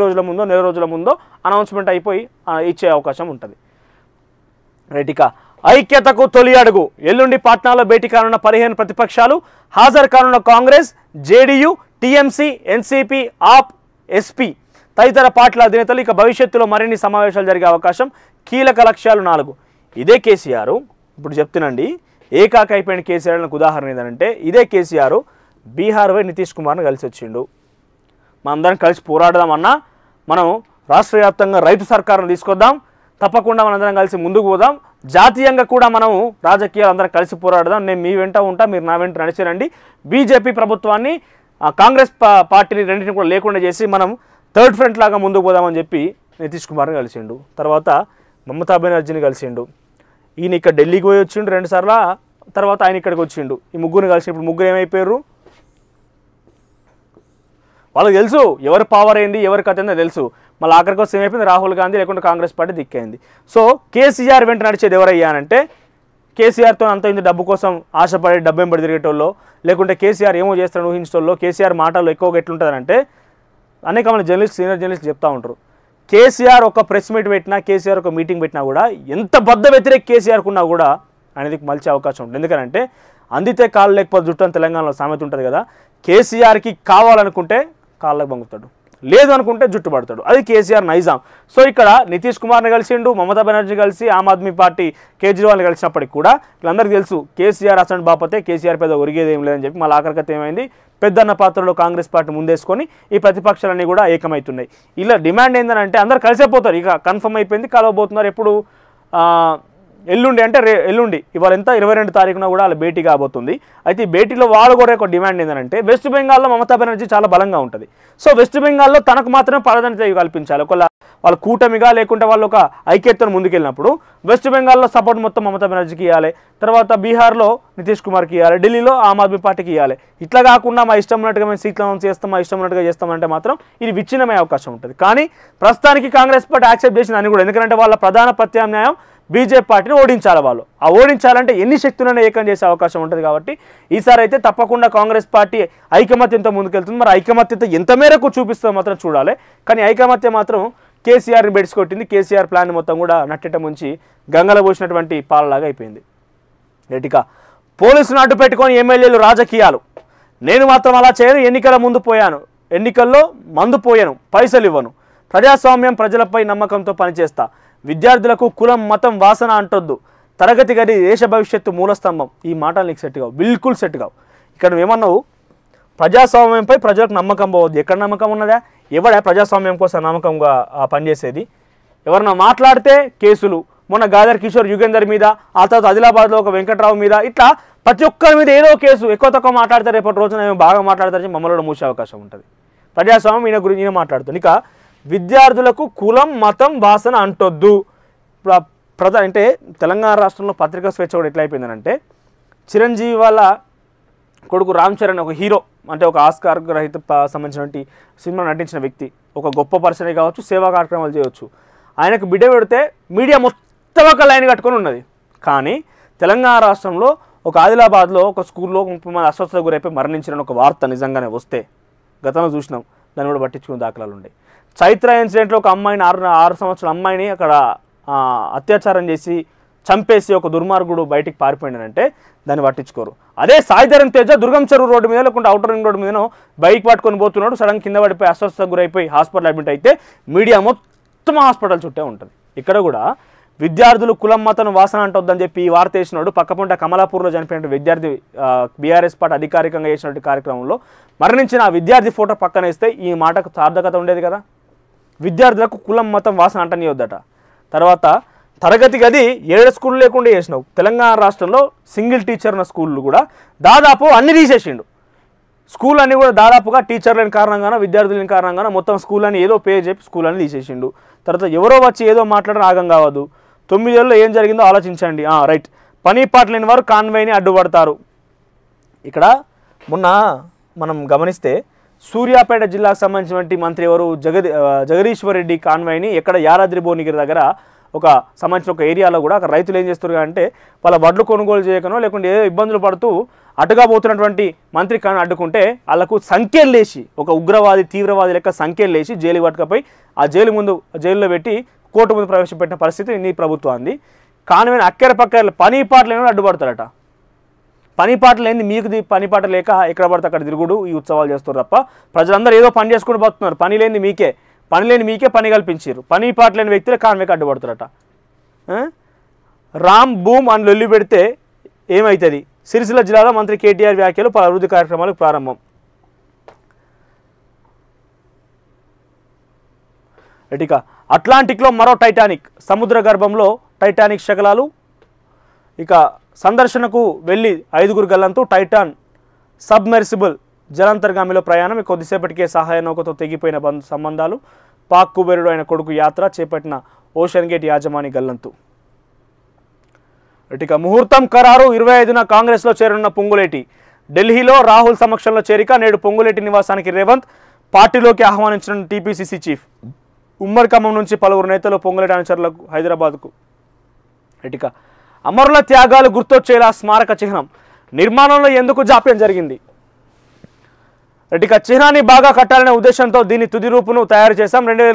రోజుల ముందో నెల రోజుల ముందో అనౌన్స్మెంట్ అయిపోయి ఇచ్చే అవకాశం ఉంటుంది రైట్ ఐక్యతకు తొలి అడుగు ఎల్లుండి పాట్నాలో భేటీ కానున్న పదిహేను ప్రతిపక్షాలు హాజరు కానున్న కాంగ్రెస్ జేడీయూ టీఎంసీ ఎన్సీపీ ఆప్ ఎస్పీ తదితర పార్టీల అధినేతలు ఇక భవిష్యత్తులో మరిన్ని సమావేశాలు జరిగే అవకాశం కీలక లక్ష్యాలు నాలుగు ఇదే కేసీఆర్ ఇప్పుడు చెప్తున్నాండి ఏకాకైపోయిన కేసీఆర్లకు ఉదాహరణ ఏంటంటే ఇదే కేసీఆర్ బీహార్ వై నితీష్ కుమార్ను కలిసి వచ్చిండు మనందరం కలిసి పోరాడదామన్నా మనం రాష్ట్ర వ్యాప్తంగా రైతు సర్కారును తీసుకొద్దాం తప్పకుండా మనందరం కలిసి ముందుకు పోదాం జాతీయంగా కూడా మనం రాజకీయాలు అందరం కలిసి పోరాడదాం నేను మీ వెంట ఉంటా మీరు నా వెంట నడిచిరండి బీజేపీ ప్రభుత్వాన్ని కాంగ్రెస్ పార్టీని రెండింటిని కూడా లేకుండా చేసి మనం థర్డ్ ఫ్రంట్ లాగా ముందుకు పోదామని చెప్పి నితీష్ కుమార్ని కలిసిండు తర్వాత మమతా బెనర్జీని కలిసిండు ఈయన ఇక్కడ ఢిల్లీకి పోయి వచ్చిండు రెండుసార్లు తర్వాత ఆయన ఇక్కడికి వచ్చిండు ఈ ముగ్గురిని కలిసి ఇప్పుడు ముగ్గురు ఏమైపోయారు వాళ్ళకి తెలుసు ఎవరు పవర్ అయింది ఎవరి కథ ఏందో తెలుసు మళ్ళీ ఆఖరికి కోసం ఏమైపోయింది రాహుల్ గాంధీ లేకుంటే కాంగ్రెస్ పార్టీ దిక్కైంది సో కేసీఆర్ వెంట నడిచేది ఎవరయ్యానంటే కేసీఆర్తో అంత ఇంత డబ్బు కోసం ఆశపడి డబ్బు వెంబడి తిరిగేటోళ్ళు లేకుంటే కేసీఆర్ ఏమో చేస్తారని ఊహించటోళ్ళు కేసీఆర్ మాటలు ఎక్కువగా ఎట్లుంటుందంటే అనేక మన జర్నలిస్ట్ సీనియర్ జర్నలిస్ట్ చెప్తా ఉంటారు కేసీఆర్ ఒక ప్రెస్ మీట్ పెట్టినా కేసీఆర్ ఒక మీటింగ్ పెట్టినా కూడా ఎంత బద్ద వ్యతిరేక కేసీఆర్కున్నా కూడా అనేది మంచి అవకాశం ఉంటుంది ఎందుకంటే అందితే కాలు లేకపోతే అని తెలంగాణలో సామెత ఉంటుంది కదా కేసీఆర్కి కావాలనుకుంటే కాళ్ళకు పంపుతాడు లేదు అనుకుంటే జుట్టు పడతాడు అది కేసీఆర్ నైజాం సో ఇక్కడ నితీష్ కుమార్ని కలిసిండు మమతా బెనర్జీ కలిసి ఆమ్ ఆద్మీ పార్టీ కేజ్రీవాల్ని కలిసినప్పటికి కూడా వీళ్ళందరికీ తెలుసు కేసీఆర్ అసెంట్ బాపతే కేసీఆర్ పెద్ద ఒరిగేది ఏం లేదని చెప్పి మళ్ళీ ఆఖరికత ఏమైంది పెద్దన్న పాత్రలో కాంగ్రెస్ పార్టీ ముందేసుకొని ఈ ప్రతిపక్షాలన్నీ కూడా ఏకమవుతున్నాయి ఇలా డిమాండ్ ఏంటంటే అందరు కలిసేపోతారు ఇక కన్ఫర్మ్ అయిపోయింది కలవబోతున్నారు ఎప్పుడు ఎల్లుండి అంటే రే ఎల్లుండి ఇవాళ ఎంత ఇరవై రెండు తారీఖున కూడా వాళ్ళ భేటీ కాబోతుంది అయితే ఈ భేటీలో వాళ్ళు కూడా ఒక డిమాండ్ ఏంటంటే వెస్ట్ బెంగాల్లో మమతా బెనర్జీ చాలా బలంగా ఉంటుంది సో వెస్ట్ బెంగాల్లో తనకు మాత్రమే ప్రాధాన్యత కల్పించాలి ఒకవేళ వాళ్ళ కూటమిగా లేకుంటే వాళ్ళు ఒక ఐక్యతను ముందుకెళ్ళినప్పుడు వెస్ట్ బెంగాల్లో సపోర్ట్ మొత్తం మమతా బెనర్జీకి ఇవ్వాలి తర్వాత బీహార్లో నితీష్ కుమార్కి ఇవ్వాలి ఢిల్లీలో ఆమ్ ఆద్మీ పార్టీకి ఇవ్వాలి ఇట్లా కాకుండా మా ఇష్టం ఉన్నట్టుగా మేము సీట్లు అనౌన్స్ చేస్తాం మా ఇష్టం ఉన్నట్టుగా చేస్తామంటే మాత్రం ఇది విచ్ఛిన్నమయ్యే అవకాశం ఉంటుంది కానీ ప్రస్తుతానికి కాంగ్రెస్ పార్టీ యాక్సెప్ట్ చేసింది అని కూడా ఎందుకంటే వాళ్ళ ప్రధాన ప్రత్యామ్నాయం బీజేపీ పార్టీని ఓడించాలి వాళ్ళు ఆ ఓడించాలంటే ఎన్ని శక్తులను ఏకం చేసే అవకాశం ఉంటుంది కాబట్టి ఈసారి అయితే తప్పకుండా కాంగ్రెస్ పార్టీ ఐకమత్యంతో ముందుకెళ్తుంది మరి ఐకమత్యత ఎంత మేరకు చూపిస్తుందో మాత్రం చూడాలి కానీ ఐకమత్యం మాత్రం కేసీఆర్ని బెడిసికొట్టింది కేసీఆర్ ప్లాన్ మొత్తం కూడా నట్టటం ఉంచి గంగల పోసినటువంటి పాలలాగా అయిపోయింది ఎటిక పోలీసును అడ్డు పెట్టుకొని ఎమ్మెల్యేలు రాజకీయాలు నేను మాత్రం అలా చేయను ఎన్నికల ముందు పోయాను ఎన్నికల్లో మందు పోయాను పైసలు ఇవ్వను ప్రజాస్వామ్యం ప్రజలపై నమ్మకంతో పనిచేస్తా విద్యార్థులకు కులం మతం వాసన అంటొద్దు తరగతి గది దేశ భవిష్యత్తు మూలస్తంభం ఈ మాటలు నీకు సెట్ కావు బిల్కుల్ సెట్ కావు ఇక్కడ ఏమన్నావు ప్రజాస్వామ్యంపై ప్రజలకు నమ్మకం పోవద్దు ఎక్కడ నమ్మకం ఉన్నదా ఎవడ ప్రజాస్వామ్యం కోసం నమ్మకంగా పనిచేసేది ఎవరన్నా మాట్లాడితే కేసులు మొన్న గాదర్ కిషోర్ యుగేందర్ మీద ఆ తర్వాత ఆదిలాబాద్లో ఒక వెంకట్రావు మీద ఇట్లా ప్రతి ఒక్కరి మీద ఏదో కేసు ఎక్కువ తక్కువ మాట్లాడతారు రేపటి రోజున బాగా మాట్లాడతారు మమ్మల్ని మూసే అవకాశం ఉంటుంది ప్రజాస్వామ్యం ఈయన గురించి ఈయన మాట్లాడుతుంది ఇక విద్యార్థులకు కులం మతం వాసన అంటొద్దు ప్రజ అంటే తెలంగాణ రాష్ట్రంలో పత్రికా స్వేచ్ఛ కూడా ఎట్లయిపోయిందనంటే చిరంజీవి వాళ్ళ కొడుకు రామ్ చరణ్ ఒక హీరో అంటే ఒక ఆస్కార్ రహిత సంబంధించినటువంటి సినిమా నటించిన వ్యక్తి ఒక గొప్ప పర్సనే కావచ్చు సేవా కార్యక్రమాలు చేయవచ్చు ఆయనకు బిడ్డ పెడితే మీడియా మొత్తం ఒక లైన్ కట్టుకొని ఉన్నది కానీ తెలంగాణ రాష్ట్రంలో ఒక ఆదిలాబాద్లో ఒక స్కూల్లో ముప్పై మంది అస్వస్థత గురైపోయి మరణించిన ఒక వార్త నిజంగానే వస్తే గతంలో చూసినాం దాన్ని కూడా పట్టించుకునే దాఖలాలు ఉన్నాయి చైత్ర ఇన్సిడెంట్లో ఒక అమ్మాయిని ఆరు ఆరు సంవత్సరాల అమ్మాయిని అక్కడ అత్యాచారం చేసి చంపేసి ఒక దుర్మార్గుడు బయటికి పారిపోయినారంటే దాన్ని పట్టించుకోరు అదే సాయిధరం తేజ దుర్గం చెరువు రోడ్డు మీద లేకుంటే అవుటర్ రింగ్ రోడ్డు మీద బైక్ పట్టుకొని పోతున్నాడు సడన్ కింద పడిపోయి అస్వస్థత గురైపోయి హాస్పిటల్ అడ్మిట్ అయితే మీడియా మొత్తం హాస్పిటల్ చుట్టే ఉంటుంది ఇక్కడ కూడా విద్యార్థులు కులం మతం వాసన అంటొద్దని చెప్పి ఈ వార్త వేసినాడు పక్కపుంట కమలాపూర్లో చనిపోయిన విద్యార్థి బీఆర్ఎస్ పార్టీ అధికారికంగా చేసినటువంటి కార్యక్రమంలో మరణించిన విద్యార్థి ఫోటో పక్కన వేస్తే ఈ మాటకు సార్థకత ఉండేది కదా విద్యార్థులకు కులం మతం వాసన అంటనియొద్దట తర్వాత తరగతి గది ఏడు స్కూల్ లేకుండా చేసినావు తెలంగాణ రాష్ట్రంలో సింగిల్ టీచర్ ఉన్న స్కూళ్ళు కూడా దాదాపు అన్ని తీసేసిండు స్కూల్ అన్ని కూడా దాదాపుగా టీచర్లని కారణంగానో విద్యార్థులని కారణంగానో మొత్తం స్కూల్ అని ఏదో పే చెప్పి స్కూల్ అని తీసేసిండు తర్వాత ఎవరో వచ్చి ఏదో మాట్లాడడం ఆగం కావద్దు తొమ్మిది ఏళ్ళు ఏం జరిగిందో ఆలోచించండి రైట్ పని పాట లేని వారు కాన్వేని అడ్డుపడతారు ఇక్కడ మొన్న మనం గమనిస్తే సూర్యాపేట జిల్లాకు సంబంధించినటువంటి మంత్రి ఎవరు జగది జగదీశ్వర్ రెడ్డి కాన్వేని ఎక్కడ యారాద్రి భువనగిరి దగ్గర ఒక సంబంధించిన ఒక ఏరియాలో కూడా అక్కడ రైతులు ఏం చేస్తారు అంటే వాళ్ళ వడ్లు కొనుగోలు చేయకనో లేకుంటే ఏదో ఇబ్బందులు పడుతూ అటుగా పోతున్నటువంటి మంత్రి కాను అడ్డుకుంటే వాళ్లకు సంఖ్యలు లేచి ఒక ఉగ్రవాది తీవ్రవాది లెక్క సంఖ్యలు లేచి జైలు పట్టుకపోయి ఆ జైలు ముందు జైల్లో పెట్టి కోర్టు ముందు ప్రవేశపెట్టిన పరిస్థితి నీ ప్రభుత్వాన్ని కానీ అక్కర పక్కర పని పాటలు ఏమైనా అడ్డుపడతారట పని పాటలు ఏంది మీకు పని పాట లేక ఎక్కడ పడితే అక్కడ తిరుగుడు ఈ ఉత్సవాలు చేస్తారు తప్ప ప్రజలందరూ ఏదో పని చేసుకుంటూ పోతున్నారు పని లేని మీకే పని లేని మీకే పని కల్పించారు పని పాట లేని వ్యక్తులే కాన్వేకి అడ్డుపడతారట రామ్ భూమ్ అని లొల్లి పెడితే ఏమవుతుంది సిరిసిల్ల జిల్లాలో మంత్రి కేటీఆర్ వ్యాఖ్యలు పలు అభివృద్ధి కార్యక్రమాలకు ప్రారంభం ఎటిక అట్లాంటిక్లో మరో టైటానిక్ సముద్ర గర్భంలో టైటానిక్ శకలాలు ఇక సందర్శనకు వెళ్ళి ఐదుగురు గల్లంతో టైటాన్ సబ్మెర్సిబుల్ జలాంతర్గామిలో ప్రయాణం కొద్దిసేపటికే సహాయ నౌకతో తెగిపోయిన సంబంధాలు పాక్ కుబేరుడు ఆయన కొడుకు యాత్ర చేపట్టిన ఓషన్ గేట్ యాజమాని గల్లంతు ఇక ముహూర్తం ఖరారు ఇరవై ఐదున కాంగ్రెస్లో చేరనున్న పొంగులేటి ఢిల్లీలో రాహుల్ సమక్షంలో చేరిక నేడు పొంగులేటి నివాసానికి రేవంత్ పార్టీలోకి ఆహ్వానించిన టీపీసీసీ చీఫ్ ఉమ్మడి ఖమ్మం నుంచి పలువురు నేతలు పొంగులేటి అనుచరులకు హైదరాబాద్కు ఇటుక అమరుల త్యాగాలు గుర్తొచ్చేలా స్మారక చిహ్నం నిర్మాణంలో ఎందుకు జాప్యం జరిగింది రెడ్డిక చిహ్నాన్ని బాగా కట్టాలనే ఉద్దేశంతో దీని తుది రూపును తయారు చేశాం రెండు